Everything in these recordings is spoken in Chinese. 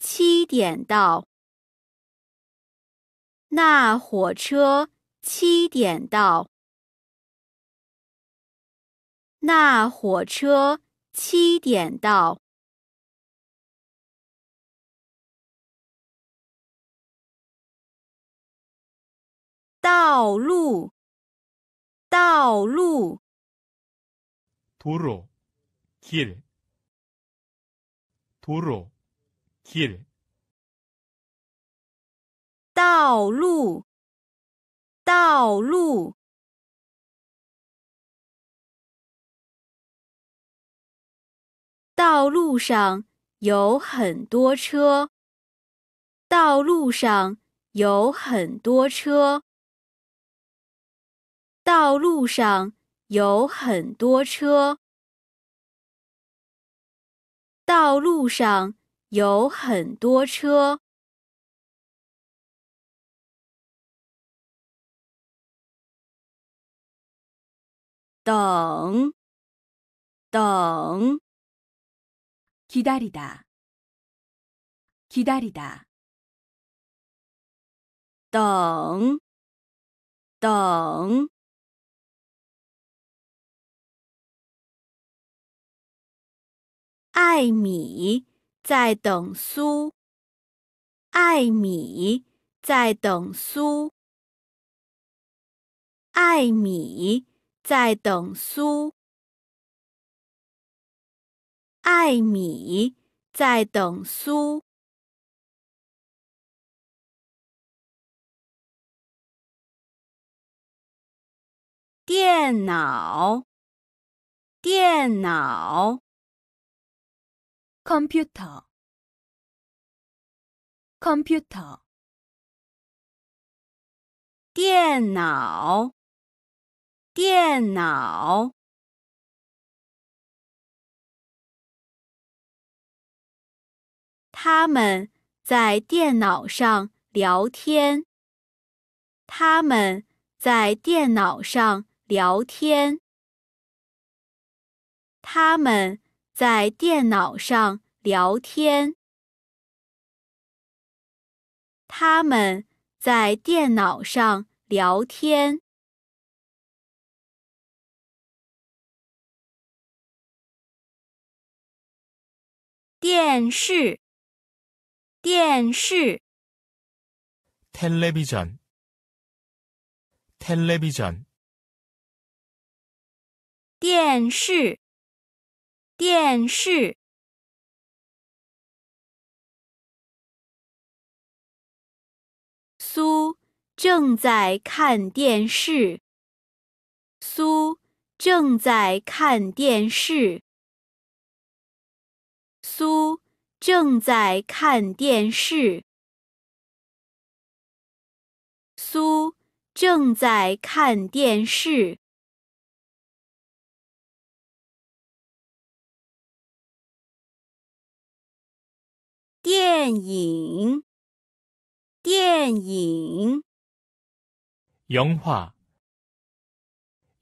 七点到。那火车七点到。那火车七点到。道路，道路。도로길도로 h e 道路，道路，道路上有很多车。道路上有很多车。道路上有很多车。道路上。有很多车。等，等。기다리 다， 기다리 다， 等，等。艾米。在等苏艾米，在等苏艾米，在等苏艾米，在等苏电脑，电脑。computer，computer，电脑，电脑。他们在电脑上聊天。他们在电脑上聊天。他们。在电脑上聊天。他们在电脑上聊天。电视。电视。Television。Television。电视。电视。苏正在看电视。苏正在看电视。苏正在看电视。苏正在看电视。电影，电影，영 화，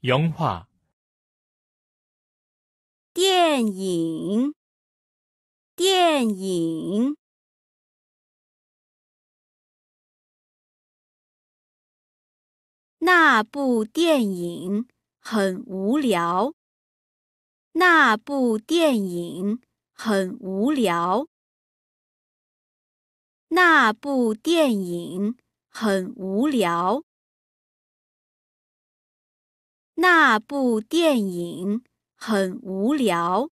영 화， 电影，电影。那部电影很无聊。那部电影很无聊。那部电影很无聊。那部电影很无聊。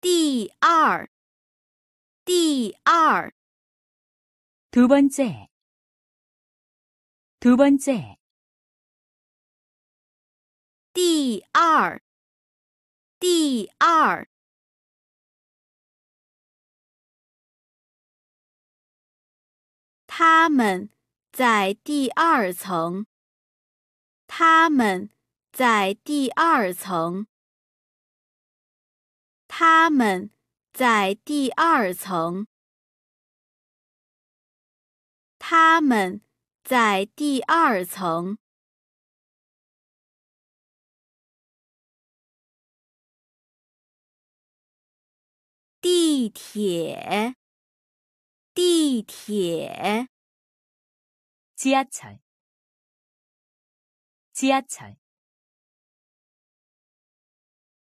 第二，第二，두번 째， 두번 째， 第二。第二，他们在第二层。他们在第二层。他们在第二层。他们在第二层。地铁，地铁，一切，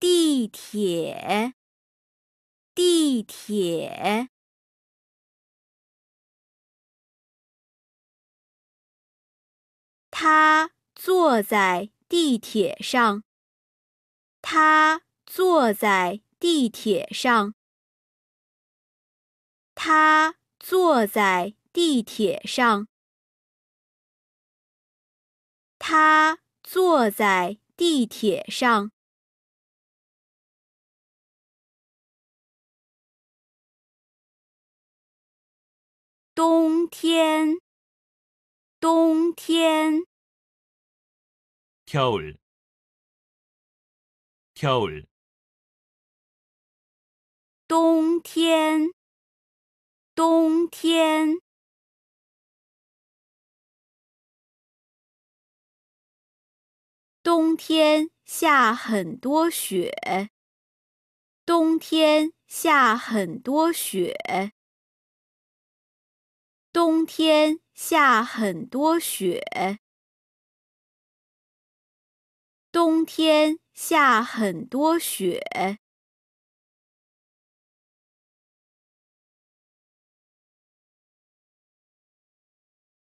一切，地铁，地铁。他坐在地铁上，他坐在地铁上。他坐在地铁上。他坐在地铁上。冬天，冬天。겨 울， 겨 울， 冬天。冬天，冬天下很多雪。冬天下很多雪。冬天下很多雪。冬天下很多雪。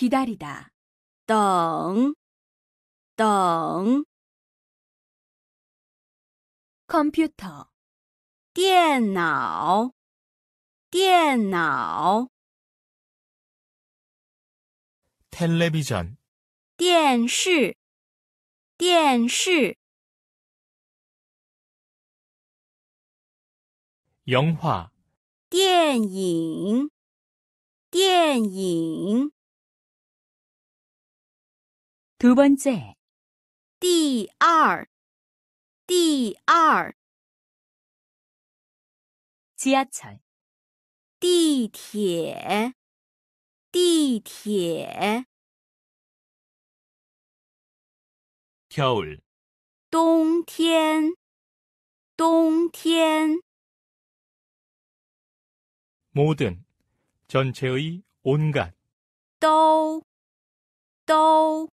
기다리다. 떵, 떵. 컴퓨터. 电脑,电脑. 텔레비전, 电视,电视. 영화, 电影,电影.두 번째, 第二，第二， 지하철, 地铁，地铁， 겨울, 冬天，冬天， 모든, 전체의 온갖, 都，都。